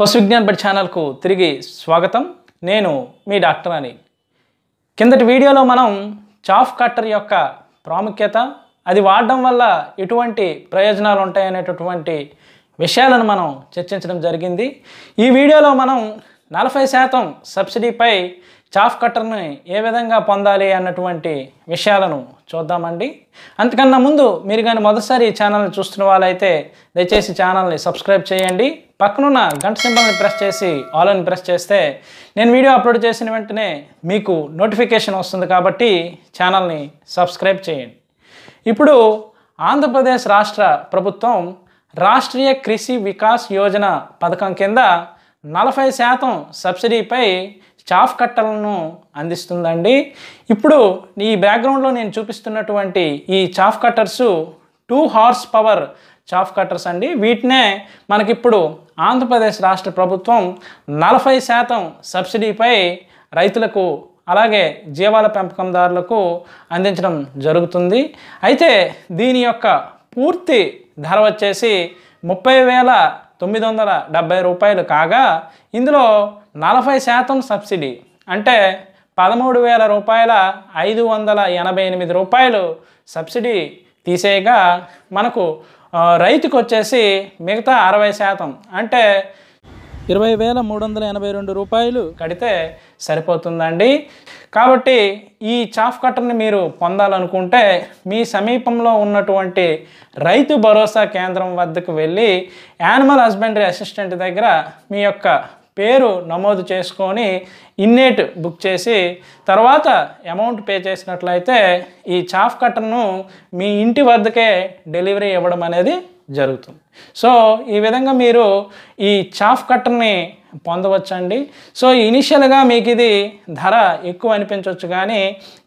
పశు విజ్ఞాన్ బట్ ఛానల్కు తిరిగి స్వాగతం నేను మీ డాక్టర్ అని కిందటి వీడియోలో మనం చాఫ్ కట్టర్ యొక్క ప్రాముఖ్యత అది వాడడం వల్ల ఎటువంటి ప్రయోజనాలు ఉంటాయనేటటువంటి విషయాలను మనం చర్చించడం జరిగింది ఈ వీడియోలో మనం నలభై శాతం సబ్సిడీపై చాఫ్ కట్టర్ని ఏ విధంగా పొందాలి అన్నటువంటి విషయాలను చూద్దామండి అంతకన్నా ముందు మీరు కానీ మొదటిసారి ఈ ఛానల్ని చూస్తున్న వాళ్ళైతే దయచేసి ఛానల్ని సబ్స్క్రైబ్ చేయండి పక్కనున్న గంట సింబల్ని ప్రెస్ చేసి ఆల్ అని ప్రెస్ చేస్తే నేను వీడియో అప్లోడ్ చేసిన వెంటనే మీకు నోటిఫికేషన్ వస్తుంది కాబట్టి ఛానల్ని సబ్స్క్రైబ్ చేయండి ఇప్పుడు ఆంధ్రప్రదేశ్ రాష్ట్ర ప్రభుత్వం రాష్ట్రీయ కృషి వికాస్ యోజన పథకం కింద నలభై శాతం సబ్సిడీపై చాఫ్ కట్టలను అందిస్తుందండి ఇప్పుడు ఈ బ్యాక్గ్రౌండ్లో నేను చూపిస్తున్నటువంటి ఈ chaff cutters two horse power chaff cutters అండి వీటినే మనకిప్పుడు ఆంధ్రప్రదేశ్ రాష్ట్ర ప్రభుత్వం నలభై శాతం సబ్సిడీపై రైతులకు అలాగే జీవాల పెంపకందారులకు అందించడం జరుగుతుంది అయితే దీని యొక్క పూర్తి ధర వచ్చేసి ముప్పై వేల తొమ్మిది వందల డెబ్భై రూపాయలు కాగా ఇందులో నలభై శాతం సబ్సిడీ అంటే పదమూడు వేల రూపాయల ఐదు వందల ఎనభై ఎనిమిది రూపాయలు సబ్సిడీ తీసేయగా మనకు రైతుకు వచ్చేసి మిగతా అరవై శాతం అంటే ఇరవై వేల మూడు వందల ఎనభై రెండు రూపాయలు కడితే సరిపోతుందండి కాబట్టి ఈ చాఫ్ కట్టర్ని మీరు పొందాలనుకుంటే మీ సమీపంలో ఉన్నటువంటి రైతు భరోసా కేంద్రం వద్దకు వెళ్ళి యానిమల్ హస్బెండరీ అసిస్టెంట్ దగ్గర మీ యొక్క పేరు నమోదు చేసుకొని ఇన్నేట్ బుక్ చేసి తర్వాత అమౌంట్ పే చేసినట్లయితే ఈ చాఫ్ కట్టర్ను మీ ఇంటి వద్దకే డెలివరీ ఇవ్వడం అనేది జరుగుతుంది సో ఈ విధంగా మీరు ఈ చాఫ్ కట్టర్ని పొందవచ్చండి సో ఇనిషియల్గా మీకు ఇది ధర ఎక్కువ అనిపించవచ్చు కానీ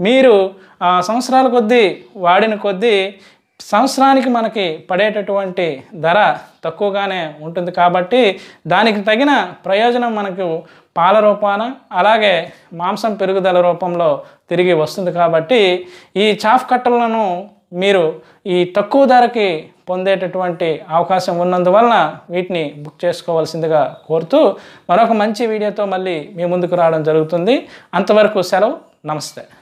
మీరు సంవత్సరాల కొద్దీ వాడిన కొద్దీ సంవత్సరానికి మనకి పడేటటువంటి ధర తక్కువగానే ఉంటుంది కాబట్టి దానికి తగిన ప్రయోజనం మనకు పాల రూపాన అలాగే మాంసం పెరుగుదల రూపంలో తిరిగి వస్తుంది కాబట్టి ఈ చాఫ్ కట్టలను మీరు ఈ తక్కువ ధరకి పొందేటటువంటి అవకాశం ఉన్నందువలన వీటిని బుక్ చేసుకోవాల్సిందిగా కోరుతూ మరొక మంచి వీడియోతో మళ్ళీ మీ ముందుకు రావడం జరుగుతుంది అంతవరకు సెలవు నమస్తే